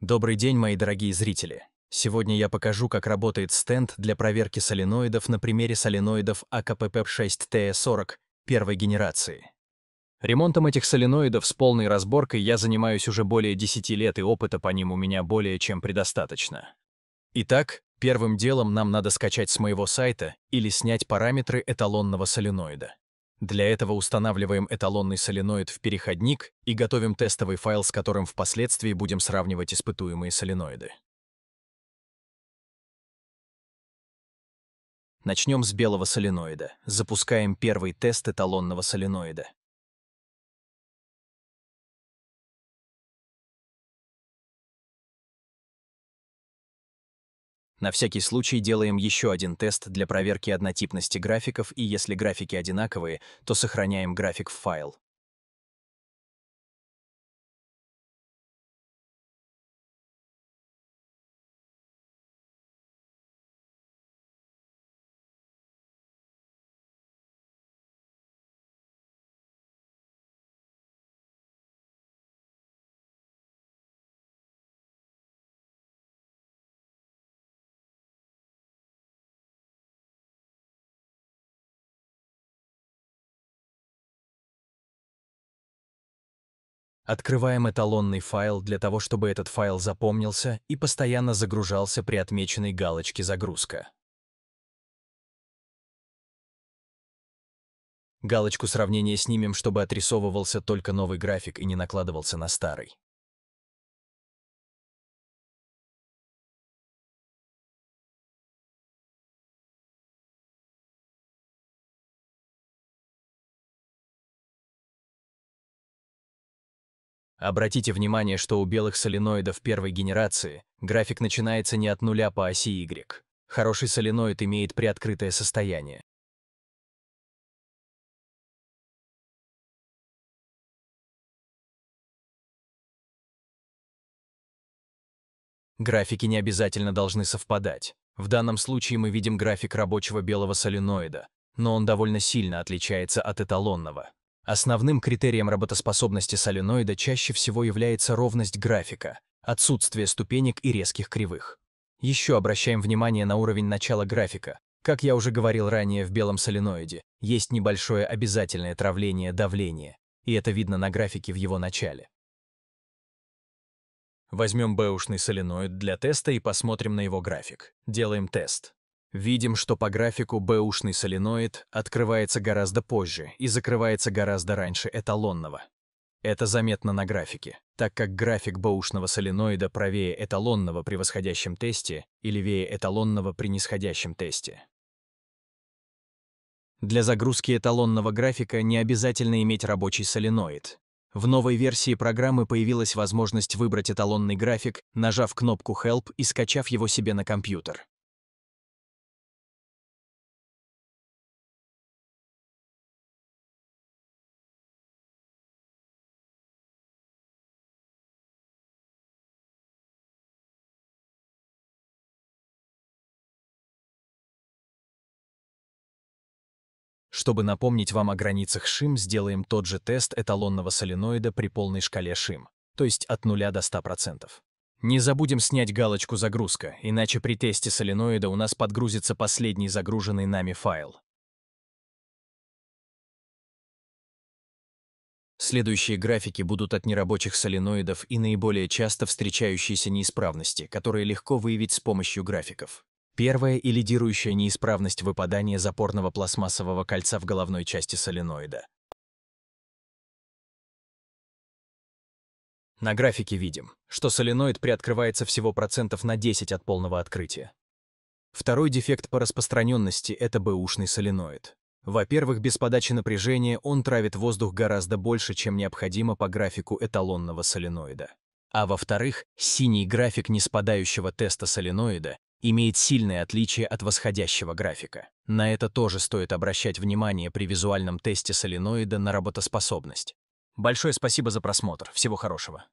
Добрый день, мои дорогие зрители! Сегодня я покажу, как работает стенд для проверки соленоидов на примере соленоидов АКПП-6ТЭ-40 первой генерации. Ремонтом этих соленоидов с полной разборкой я занимаюсь уже более 10 лет, и опыта по ним у меня более чем предостаточно. Итак, первым делом нам надо скачать с моего сайта или снять параметры эталонного соленоида. Для этого устанавливаем эталонный соленоид в переходник и готовим тестовый файл, с которым впоследствии будем сравнивать испытуемые соленоиды. Начнем с белого соленоида. Запускаем первый тест эталонного соленоида. На всякий случай делаем еще один тест для проверки однотипности графиков и если графики одинаковые, то сохраняем график в файл. Открываем эталонный файл для того, чтобы этот файл запомнился и постоянно загружался при отмеченной галочке «Загрузка». Галочку сравнения снимем, чтобы отрисовывался только новый график и не накладывался на старый. Обратите внимание, что у белых соленоидов первой генерации график начинается не от нуля по оси Y. Хороший соленоид имеет приоткрытое состояние. Графики не обязательно должны совпадать. В данном случае мы видим график рабочего белого соленоида, но он довольно сильно отличается от эталонного. Основным критерием работоспособности соленоида чаще всего является ровность графика, отсутствие ступенек и резких кривых. Еще обращаем внимание на уровень начала графика. Как я уже говорил ранее в белом соленоиде, есть небольшое обязательное травление давления, и это видно на графике в его начале. Возьмем бэушный соленоид для теста и посмотрим на его график. Делаем тест. Видим, что по графику бэушный соленоид открывается гораздо позже и закрывается гораздо раньше эталонного. Это заметно на графике, так как график бэушного соленоида правее эталонного при восходящем тесте и левее эталонного при нисходящем тесте. Для загрузки эталонного графика не обязательно иметь рабочий соленоид. В новой версии программы появилась возможность выбрать эталонный график, нажав кнопку «Help» и скачав его себе на компьютер. Чтобы напомнить вам о границах шим, сделаем тот же тест эталонного соленоида при полной шкале шим, то есть от 0 до 100%. Не забудем снять галочку «Загрузка», иначе при тесте соленоида у нас подгрузится последний загруженный нами файл. Следующие графики будут от нерабочих соленоидов и наиболее часто встречающиеся неисправности, которые легко выявить с помощью графиков. Первая и лидирующая неисправность выпадания запорного пластмассового кольца в головной части соленоида. На графике видим, что соленоид приоткрывается всего процентов на 10 от полного открытия. Второй дефект по распространенности — это бэушный соленоид. Во-первых, без подачи напряжения он травит воздух гораздо больше, чем необходимо по графику эталонного соленоида. А во-вторых, синий график неспадающего теста соленоида имеет сильное отличие от восходящего графика. На это тоже стоит обращать внимание при визуальном тесте соленоида на работоспособность. Большое спасибо за просмотр. Всего хорошего.